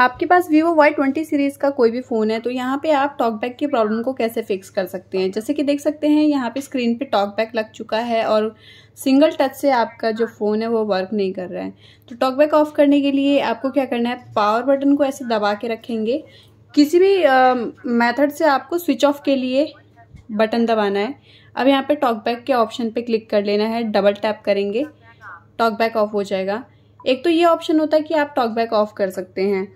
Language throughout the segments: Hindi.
आपके पास वीवो वाई ट्वेंटी सीरीज़ का कोई भी फ़ोन है तो यहाँ पे आप टॉकबैक की प्रॉब्लम को कैसे फिक्स कर सकते हैं जैसे कि देख सकते हैं यहाँ पे स्क्रीन पे टॉकबैक लग चुका है और सिंगल टच से आपका जो फ़ोन है वो वर्क नहीं कर रहा है तो टॉकबैक ऑफ करने के लिए आपको क्या करना है पावर बटन को ऐसे दबा के रखेंगे किसी भी मैथड से आपको स्विच ऑफ के लिए बटन दबाना है अब यहाँ पर टॉकबैक के ऑप्शन पर क्लिक कर लेना है डबल टैप करेंगे टॉकबैक ऑफ हो जाएगा एक तो ये ऑप्शन होता है कि आप टॉकबैक ऑफ कर सकते हैं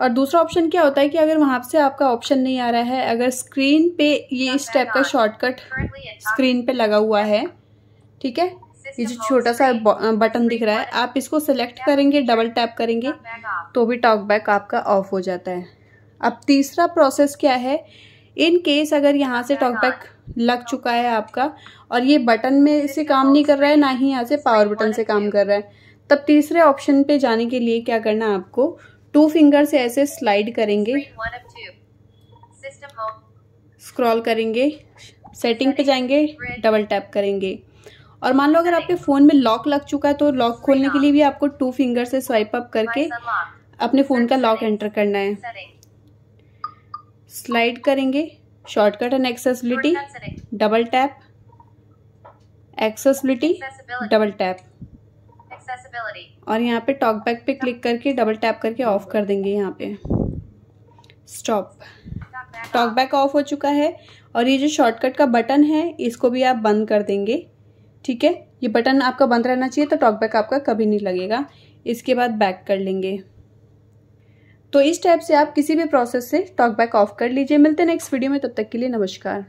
और दूसरा ऑप्शन क्या होता है कि अगर वहां से आपका ऑप्शन नहीं आ रहा है अगर स्क्रीन पे ये इस टाइप का शॉर्टकट स्क्रीन पे लगा हुआ है ठीक है ये जो छोटा सा बटन दिख रहा है आप इसको सेलेक्ट करेंगे डबल टैप करेंगे तो भी टॉक बैक आपका ऑफ हो जाता है अब तीसरा प्रोसेस क्या है इन केस अगर यहाँ से टॉक बैक लग चुका है आपका और ये बटन में से काम नहीं कर रहा है ना ही यहाँ से पावर बटन से काम कर रहा है तब तीसरे ऑप्शन पे जाने के लिए क्या करना है आपको टू फिंगर से ऐसे स्लाइड करेंगे स्क्रॉल करेंगे सेटिंग पे जाएंगे डबल टैप करेंगे और मान लो अगर आपके फ़ोन में लॉक लग चुका है तो लॉक खोलने के लिए भी आपको टू फिंगर से स्वाइप अप करके अपने फ़ोन का लॉक एंटर करना है स्लाइड करेंगे shortcut and accessibility double tap accessibility double tap और यहाँ पे टॉक बैक पे क्लिक करके डबल टैप करके ऑफ कर देंगे यहाँ पे स्टॉप टॉक बैक ऑफ हो चुका है और ये जो शॉर्टकट का बटन है इसको भी आप बंद कर देंगे ठीक है ये बटन आपका बंद रहना चाहिए तो टॉक बैक आपका कभी नहीं लगेगा इसके बाद बैक कर लेंगे तो इस टाइप से आप किसी भी प्रोसेस से टॉक बैक ऑफ कर लीजिए मिलते हैं नेक्स्ट वीडियो में तब तक के लिए नमस्कार